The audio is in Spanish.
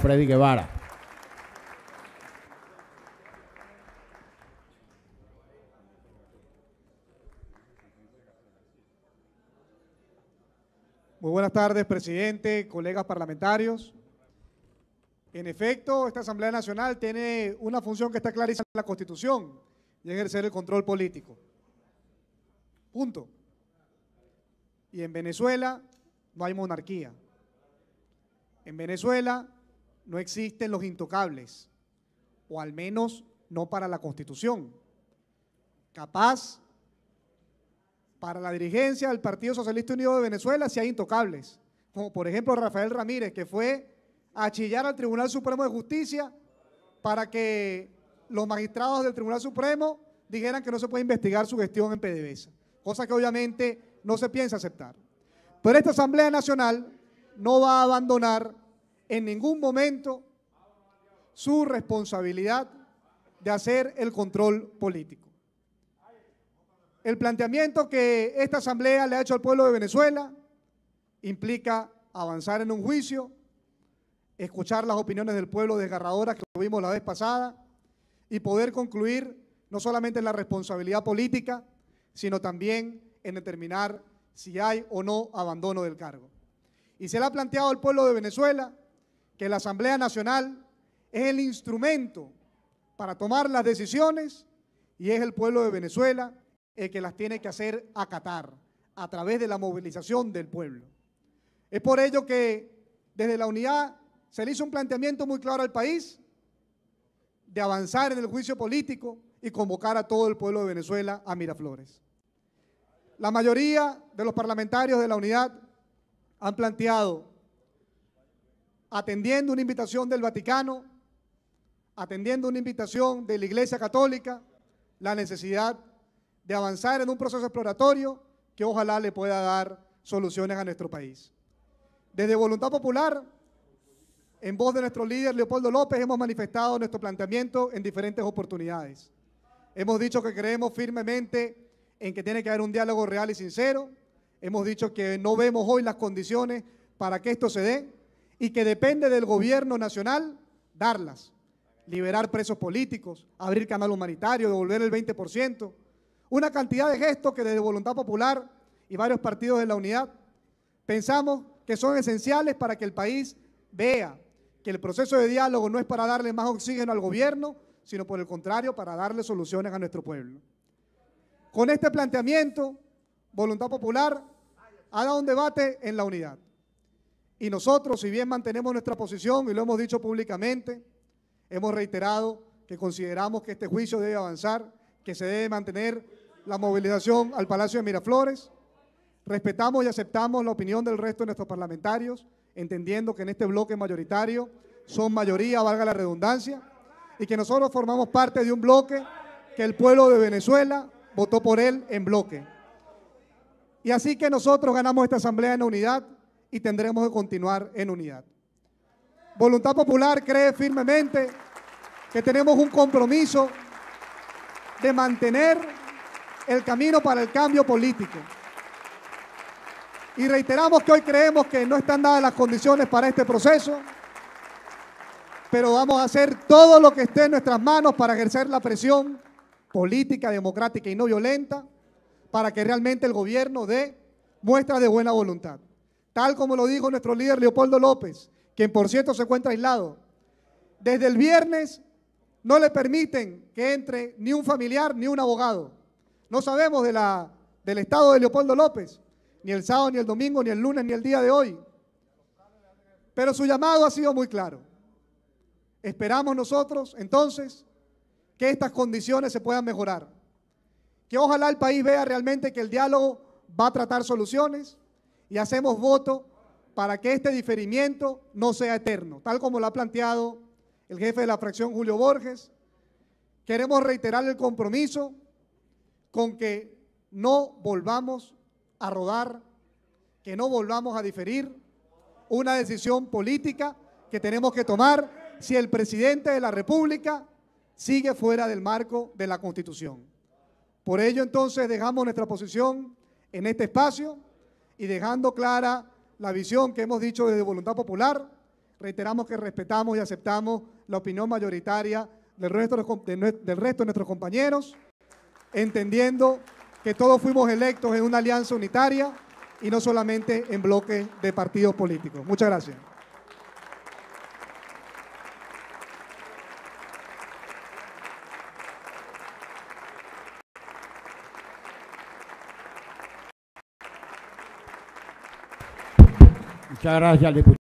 Freddy Guevara. Muy buenas tardes, presidente, colegas parlamentarios. En efecto, esta Asamblea Nacional tiene una función que está clarísima en la Constitución y es ejercer el control político. Punto. Y en Venezuela no hay monarquía. En Venezuela no existen los intocables, o al menos no para la Constitución. Capaz, para la dirigencia del Partido Socialista Unido de Venezuela si hay intocables, como por ejemplo Rafael Ramírez, que fue a chillar al Tribunal Supremo de Justicia para que los magistrados del Tribunal Supremo dijeran que no se puede investigar su gestión en PDVSA, cosa que obviamente no se piensa aceptar. Pero esta Asamblea Nacional no va a abandonar en ningún momento su responsabilidad de hacer el control político. El planteamiento que esta Asamblea le ha hecho al pueblo de Venezuela implica avanzar en un juicio, escuchar las opiniones del pueblo desgarradoras que tuvimos la vez pasada y poder concluir no solamente en la responsabilidad política, sino también en determinar si hay o no abandono del cargo. Y se le ha planteado al pueblo de Venezuela que la Asamblea Nacional es el instrumento para tomar las decisiones y es el pueblo de Venezuela el que las tiene que hacer acatar a través de la movilización del pueblo. Es por ello que desde la unidad se le hizo un planteamiento muy claro al país de avanzar en el juicio político y convocar a todo el pueblo de Venezuela a Miraflores. La mayoría de los parlamentarios de la unidad han planteado atendiendo una invitación del Vaticano, atendiendo una invitación de la Iglesia Católica, la necesidad de avanzar en un proceso exploratorio que ojalá le pueda dar soluciones a nuestro país. Desde Voluntad Popular, en voz de nuestro líder Leopoldo López, hemos manifestado nuestro planteamiento en diferentes oportunidades. Hemos dicho que creemos firmemente en que tiene que haber un diálogo real y sincero. Hemos dicho que no vemos hoy las condiciones para que esto se dé y que depende del gobierno nacional darlas. Liberar presos políticos, abrir canal humanitario, devolver el 20%, una cantidad de gestos que desde Voluntad Popular y varios partidos de la unidad pensamos que son esenciales para que el país vea que el proceso de diálogo no es para darle más oxígeno al gobierno, sino por el contrario, para darle soluciones a nuestro pueblo. Con este planteamiento, Voluntad Popular ha dado un debate en la unidad. Y nosotros, si bien mantenemos nuestra posición y lo hemos dicho públicamente, hemos reiterado que consideramos que este juicio debe avanzar, que se debe mantener la movilización al Palacio de Miraflores. Respetamos y aceptamos la opinión del resto de nuestros parlamentarios, entendiendo que en este bloque mayoritario son mayoría, valga la redundancia, y que nosotros formamos parte de un bloque que el pueblo de Venezuela votó por él en bloque. Y así que nosotros ganamos esta asamblea en unidad y tendremos que continuar en unidad. Voluntad Popular cree firmemente que tenemos un compromiso de mantener el camino para el cambio político. Y reiteramos que hoy creemos que no están dadas las condiciones para este proceso, pero vamos a hacer todo lo que esté en nuestras manos para ejercer la presión política, democrática y no violenta para que realmente el gobierno dé muestra de buena voluntad tal como lo dijo nuestro líder Leopoldo López, quien por cierto se encuentra aislado. Desde el viernes no le permiten que entre ni un familiar ni un abogado. No sabemos de la, del estado de Leopoldo López, ni el sábado, ni el domingo, ni el lunes, ni el día de hoy. Pero su llamado ha sido muy claro. Esperamos nosotros entonces que estas condiciones se puedan mejorar. Que ojalá el país vea realmente que el diálogo va a tratar soluciones, y hacemos voto para que este diferimiento no sea eterno, tal como lo ha planteado el jefe de la fracción Julio Borges. Queremos reiterar el compromiso con que no volvamos a rodar, que no volvamos a diferir una decisión política que tenemos que tomar si el presidente de la República sigue fuera del marco de la Constitución. Por ello, entonces, dejamos nuestra posición en este espacio y dejando clara la visión que hemos dicho desde Voluntad Popular, reiteramos que respetamos y aceptamos la opinión mayoritaria del resto de, del resto de nuestros compañeros, entendiendo que todos fuimos electos en una alianza unitaria y no solamente en bloques de partidos políticos. Muchas gracias. Muchas gracias, diputado.